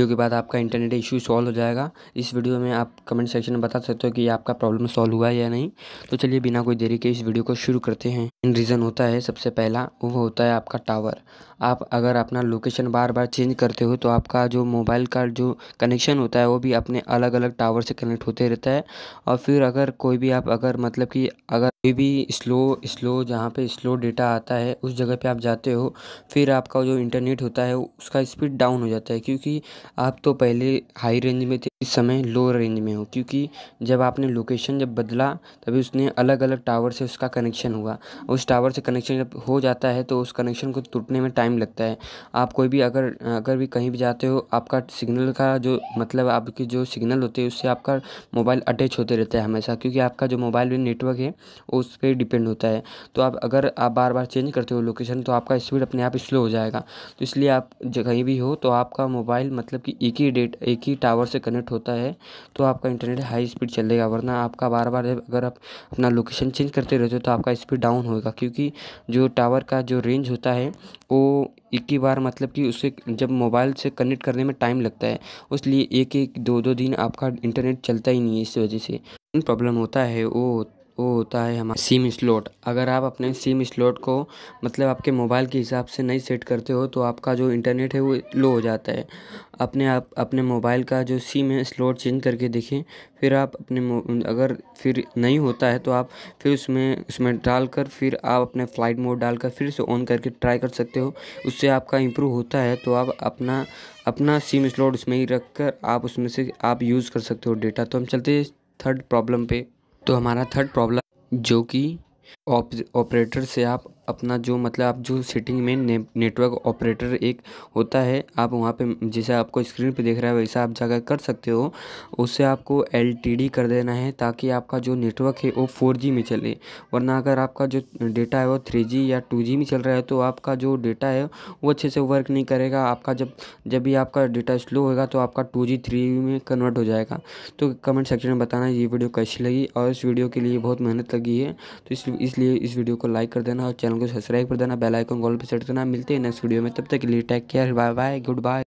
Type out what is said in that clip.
video के बाद आपका इंटरनेट इशू सॉल्व हो जाएगा इस वीडियो में आप कमेंट सेक्शन में बता सकते हो कि आपका प्रॉब्लम सॉल्व हुआ या नहीं तो चलिए बिना कोई देरी के इस वीडियो को शुरू करते हैं इन रीज़न होता है सबसे पहला वो होता है आपका टावर आप अगर अपना लोकेशन बार बार चेंज करते हो तो आपका जो मोबाइल का जो कनेक्शन होता है वो भी अपने अलग अलग टावर से कनेक्ट होते रहता है और फिर अगर कोई भी आप अगर मतलब कि अगर कोई भी स्लो स्लो जहाँ पे स्लो डेटा आता है उस जगह पे आप जाते हो फिर आपका जो इंटरनेट होता है उसका स्पीड डाउन हो जाता है क्योंकि आप तो पहले हाई रेंज में थे इस समय लो रेंज में हो क्योंकि जब आपने लोकेशन जब बदला तभी उसने अलग अलग टावर से उसका कनेक्शन हुआ उस टावर से कनेक्शन जब हो जाता है तो उस कनेक्शन को टूटने में टाइम लगता है आप कोई भी अगर अगर भी कहीं भी जाते हो आपका सिग्नल का जो मतलब आपकी जो सिग्नल होते हैं उससे आपका मोबाइल अटैच होते रहता है हमेशा क्योंकि आपका जो मोबाइल में नेटवर्क है उस पर डिपेंड होता है तो आप अगर आप बार बार चेंज करते हो लोकेशन तो आपका स्पीड अपने आप स्लो हो जाएगा तो इसलिए आप कहीं भी हो तो आपका मोबाइल मतलब कि एक ही डेट एक ही टावर से कनेक्ट कनेक्ट होता है तो आपका इंटरनेट हाई स्पीड चलेगा वरना आपका बार बार अगर आप अपना लोकेशन चेंज करते रहते हो तो आपका स्पीड डाउन होगा क्योंकि जो टावर का जो रेंज होता है वो एक ही बार मतलब कि उसे जब मोबाइल से कनेक्ट करने में टाइम लगता है इसलिए एक एक दो दो दिन आपका इंटरनेट चलता ही नहीं है इस वजह से प्रॉब्लम होता है वो वो होता है हमारा सिम स्लॉट अगर आप अपने सिम स्लॉट को मतलब आपके मोबाइल के हिसाब से नहीं सेट करते हो तो आपका जो इंटरनेट है वो लो हो जाता है अपने आप अपने मोबाइल का जो सिम है स्लॉट चेंज करके देखें फिर आप अपने अगर फिर नहीं होता है तो आप फिर उसमें उसमें डालकर फिर आप अपने फ्लाइट मोड डालकर फिर से ऑन करके ट्राई कर सकते हो उससे आपका इम्प्रूव होता है तो आप अपना अपना सिम स्लॉट उसमें ही रख कर आप उसमें से आप यूज़ कर सकते हो डेटा तो हम चलते थर्ड प्रॉब्लम पे तो हमारा थर्ड प्रॉब्लम जो कि ऑपरेटर से आप अपना जो मतलब आप जो सेटिंग में ने, नेटवर्क ऑपरेटर एक होता है आप वहाँ पे जैसे आपको स्क्रीन पे देख रहा है वैसा आप जाकर कर सकते हो उससे आपको एल कर देना है ताकि आपका जो नेटवर्क है वो फोर में चले वरना अगर आपका जो डेटा है वो थ्री या टू में चल रहा है तो आपका जो डेटा है वो अच्छे से वर्क नहीं करेगा आपका जब जब भी आपका डेटा स्लो होगा तो आपका टू जी थ्री में कन्वर्ट हो जाएगा तो कमेंट सेक्शन में बताना ये वीडियो कैसी लगी और इस वीडियो के लिए बहुत मेहनत लगी है तो इस इसलिए इस वीडियो को लाइक कर देना और चैनल चैनल को सब्सक्राइब कर देना बेल आइकन गोल पर सेट करना मिलते हैं नेक्स्ट वीडियो में तब तक के लिए take care bye bye good bye